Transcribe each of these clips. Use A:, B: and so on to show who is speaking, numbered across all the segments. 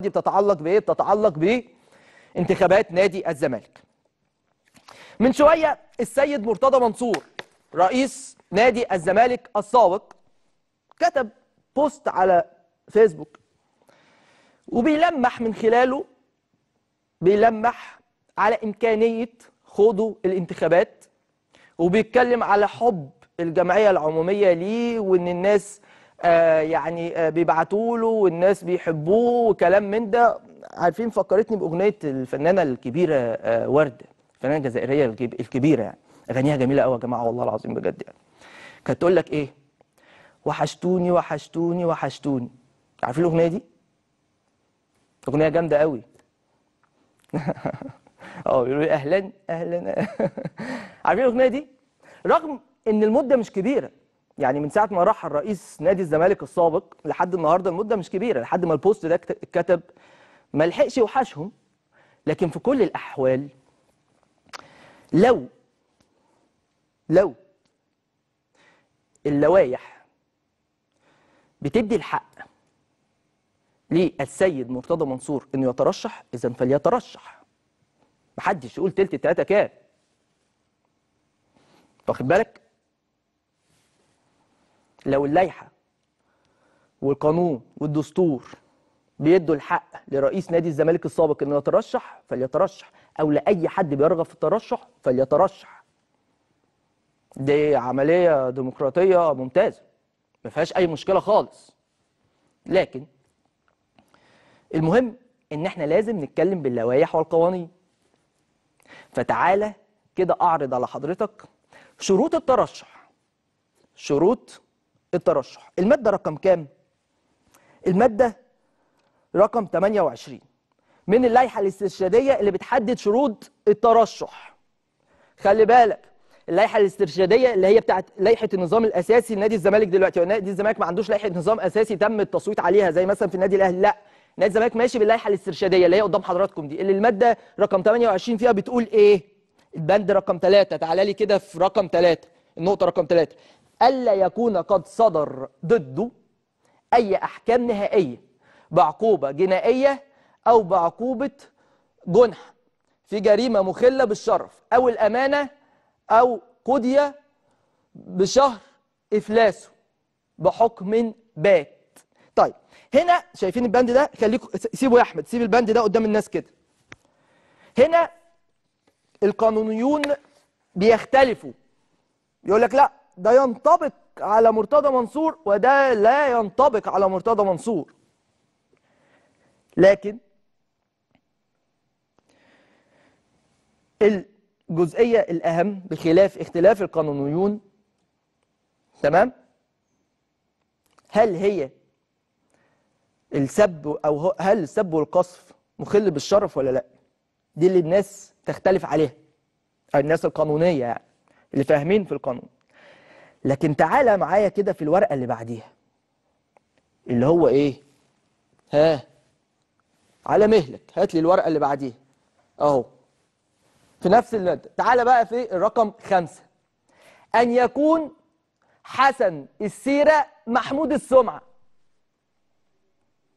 A: دي بتتعلق بايه بتتعلق بانتخابات نادي الزمالك من شويه السيد مرتضى منصور رئيس نادي الزمالك السابق كتب بوست على فيسبوك وبيلمح من خلاله بيلمح على امكانيه خوضه الانتخابات وبيتكلم على حب الجمعيه العموميه ليه وان الناس آه، يعني آه، بيبعتوا له والناس بيحبوه وكلام من ده عارفين فكرتني باغنيه الفنانه الكبيره آه، ورده الفنانه الجزائريه الكبيره يعني اغانيها جميله قوي يا جماعه والله العظيم بجد يعني كانت تقول لك ايه وحشتوني وحشتوني وحشتوني عارفين الاغنيه دي اغنيه جامده قوي اه بيقولوا لي إيه؟ اهلا اهلا عارفين الاغنيه دي رغم ان المده مش كبيره يعني من ساعه ما راح الرئيس نادي الزمالك السابق لحد النهارده المده مش كبيره لحد ما البوست ده اتكتب ما لحقش يوحشهم لكن في كل الاحوال لو لو اللوائح بتدي الحق للسيد مرتضى منصور انه يترشح اذا فليترشح محدش يقول تلت التلاته كام واخد بالك لو اللائحة والقانون والدستور بيدوا الحق لرئيس نادي الزمالك السابق انه يترشح فليترشح او لاي حد بيرغب في الترشح فليترشح دي عمليه ديمقراطيه ممتازه ما فيهاش اي مشكله خالص لكن المهم ان احنا لازم نتكلم باللوائح والقوانين فتعالى كده اعرض على حضرتك شروط الترشح شروط للترشح المادة رقم كام؟ المادة رقم 28 من اللائحة الاسترشادية اللي بتحدد شروط الترشح خلي بالك اللائحة الاسترشادية اللي هي بتاعت لائحة النظام الأساسي لنادي الزمالك دلوقتي نادي الزمالك ما عندوش لائحة نظام أساسي تم التصويت عليها زي مثلا في النادي الأهلي لا نادي الزمالك ماشي باللائحة الاسترشادية اللي هي قدام حضراتكم دي اللي المادة رقم 28 فيها بتقول إيه البند رقم 3 تعالى لي كده في رقم 3 النقطة رقم 3 ألا يكون قد صدر ضده أي أحكام نهائية بعقوبة جنائية أو بعقوبة جنح في جريمة مخلة بالشرف أو الأمانة أو قضية بشهر إفلاسه بحكم بات طيب هنا شايفين البند ده خليكم سيبوا يا أحمد سيب البند ده قدام الناس كده هنا القانونيون بيختلفوا يقول لك لا ده ينطبق على مرتضى منصور وده لا ينطبق على مرتضى منصور لكن الجزئية الأهم بخلاف اختلاف القانونيون تمام هل هي السب أو هل السب والقصف مخل بالشرف ولا لا دي اللي الناس تختلف عليها الناس القانونية يعني اللي فاهمين في القانون لكن تعالى معايا كده في الورقة اللي بعديها اللي هو ايه ها على مهلك هات لي الورقة اللي بعديها اهو في نفس المادة تعالى بقى في الرقم خمسة أن يكون حسن السيرة محمود السمعة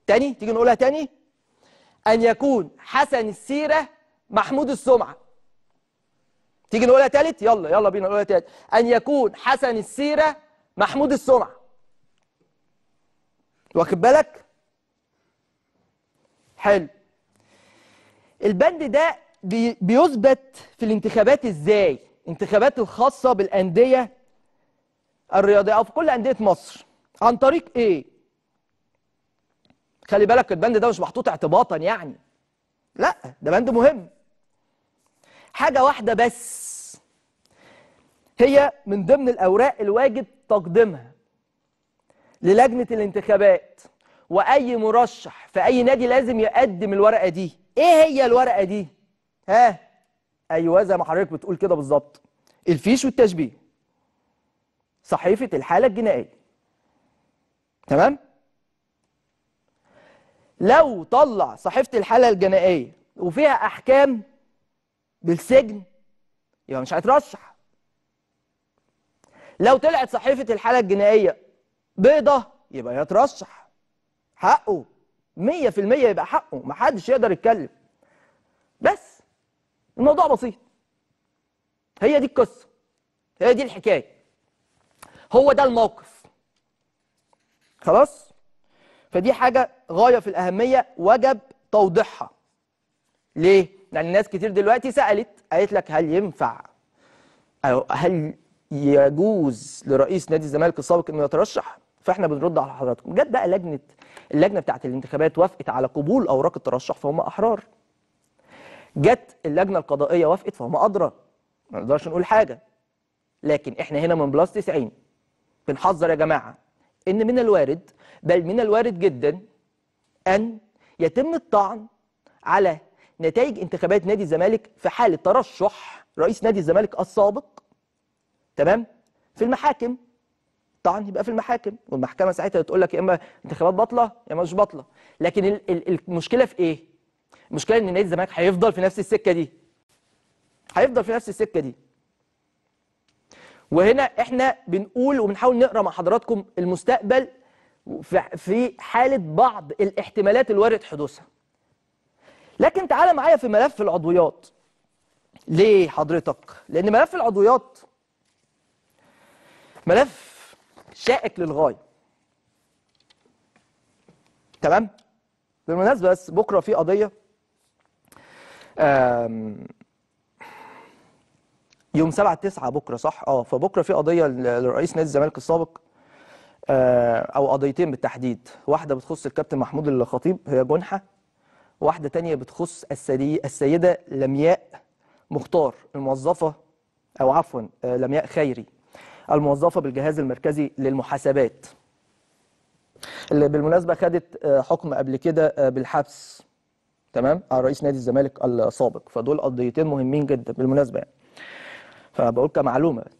A: تاني تيجي نقولها تاني أن يكون حسن السيرة محمود السمعة تيجي نقولها تالت يلا يلا بينا نقولها تالت ان يكون حسن السيره محمود السمعه واخد بالك حلو البند ده بي بيثبت في الانتخابات ازاي انتخابات الخاصه بالانديه الرياضيه او في كل انديه مصر عن طريق ايه خلي بالك البند ده مش محطوط اعتباطا يعني لا ده بند مهم حاجة واحدة بس هي من ضمن الأوراق الواجب تقديمها للجنة الانتخابات وأي مرشح في أي نادي لازم يقدم الورقة دي إيه هي الورقة دي؟ ها؟ أيوة زي ما حضرتك بتقول كده بالظبط الفيش والتشبيه صحيفة الحالة الجنائية تمام؟ لو طلع صحيفة الحالة الجنائية وفيها أحكام بالسجن يبقى مش هيترشح لو طلعت صحيفه الحاله الجنائيه بيضه يبقى يترشح حقه 100% يبقى حقه محدش يقدر يتكلم بس الموضوع بسيط هي دي القصه هي دي الحكايه هو ده الموقف خلاص فدي حاجه غايه في الاهميه وجب توضيحها ليه لأن ناس كتير دلوقتي سألت قالت لك هل ينفع أو هل يجوز لرئيس نادي الزمالك السابق إنه يترشح؟ فاحنا بنرد على حضراتكم جت بقى لجنه اللجنه بتاعه الانتخابات وافقت على قبول اوراق الترشح فهم احرار جت اللجنه القضائيه وافقت فهم ادرى ما نقدرش نقول حاجه لكن احنا هنا من بلس 90 بنحذر يا جماعه ان من الوارد بل من الوارد جدا ان يتم الطعن على نتائج انتخابات نادي الزمالك في حاله ترشح رئيس نادي الزمالك السابق تمام في المحاكم طبعا يبقى في المحاكم والمحكمه ساعتها تقول لك يا اما انتخابات باطله يا اما مش باطله لكن المشكله في ايه المشكله ان نادي الزمالك هيفضل في نفس السكه دي هيفضل في نفس السكه دي وهنا احنا بنقول وبنحاول نقرا مع حضراتكم المستقبل في حاله بعض الاحتمالات الوارد حدوثها لكن تعالى معايا في ملف العضويات ليه حضرتك لان ملف العضويات ملف شائك للغايه تمام بالمناسبه بس بكره في قضيه يوم 7 9 بكره صح اه فبكره في قضيه لرئيس نادي الزمالك السابق آه، او قضيتين بالتحديد واحده بتخص الكابتن محمود الخطيب هي جنحه واحدة تانية بتخص السيدة لمياء مختار الموظفة أو عفوا آه، لمياء خيري الموظفة بالجهاز المركزي للمحاسبات اللي بالمناسبة خدت آه، حكم قبل كده آه، بالحبس تمام على رئيس نادي الزمالك السابق فدول قضيتين مهمين جدا بالمناسبة يعني فبقول كمعلومة